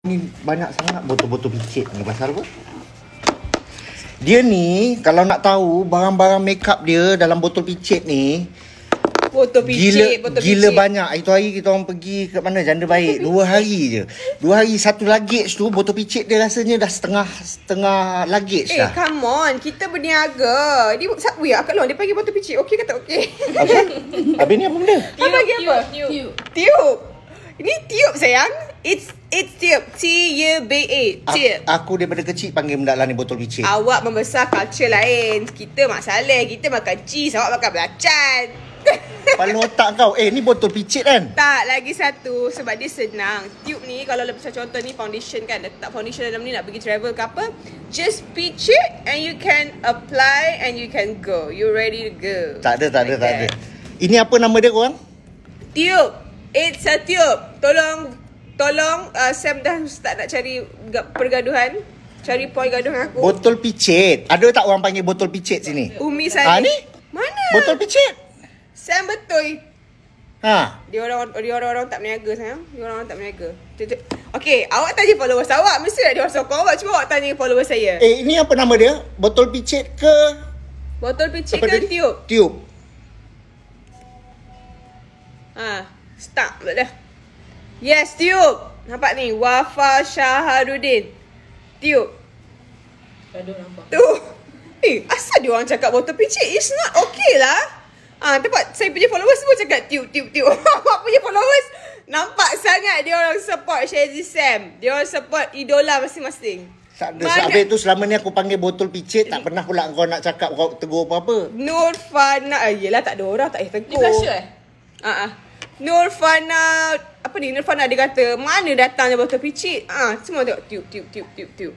ni banyak sangat botol-botol picit ni pasal apa? Dia ni kalau nak tahu barang-barang makeup dia dalam botol picit ni Botol picit, gila, botol picit. Gila banyak. Itu hari kita orang pergi ke mana janda baik. Dua hari je. Dua hari satu luggage tu botol picit dia rasanya dah setengah setengah luggage eh, dah. Eh come on. Kita berniaga. Dia buat ya, kalau dia panggil botol picit. Okey kata okey? Apa? Habis ni apa benda? Tiup, apa lagi apa? Tiup. Tiup. Ini tiup sayang. It's it's Tube T U B A. Tube. Aku daripada kecil panggil mendalah ni botol picit. Awak membesar culture lain. Kita mak saleh, kita makan cheese, awak makan belacan. Pala otak kau. Eh, ni botol picit kan? Tak, lagi satu. Sebab dia senang. Tube ni, kalau lepas contoh ni foundation kan. Letak foundation dalam ni nak pergi travel ke apa. Just pitch it and you can apply and you can go. You ready to go. Tak ada, tak ada, like tak ada. Ini apa nama dia korang? Tube. It's a tube. Tolong Tolong uh, Sam dah start nak cari pergaduhan. Cari point gaduh dengan aku. Botol picit. Ada tak orang panggil botol picit sini? Umi saya. Ah, ha, ni? Mana? Botol picit. Sam betul. Ha. Dia orang dia orang, -orang tak berniaga sayang. Dia orang, -orang tak berniaga. Okey, awak tanya followers awak mesti ada lah orang sokong awak cuba awak tanya follower saya. Eh, ini apa nama dia? Botol picit ke? Botol picit ke tiup? Tiup. Ha, stuck dah. Yes, tiup. Nampak ni, Wafa Shaharudin. Tiup. Tak nampak. Tu. Eh, asal dia orang cakap botol picit? It's not okay lah. Ah, ha, tempat saya punya followers semua cakap tiup, tiup, tiup. Apa punya followers? Nampak sangat dia orang support Shazzy Sam. Dia orang support idola masing-masing. Tak ada. Sampai tu selama ni aku panggil botol picit. Tak pernah pula kau nak cakap kau tegur apa-apa. Nur Fana. Ah, yelah tak ada orang tak payah tegur. Dia flasher eh? Ah, uh-uh. ah. Nurfana apa ni Nurfana dia kata mana datangnya botol picit ah ha, semua tengok tiup tiup tiup tiup tiup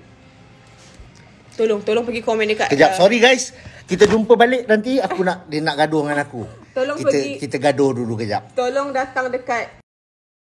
tolong tolong pergi komen dekat kejap uh, sorry guys kita jumpa balik nanti aku nak dia nak gaduh dengan aku tolong kita, pergi kita gaduh dulu kejap tolong datang dekat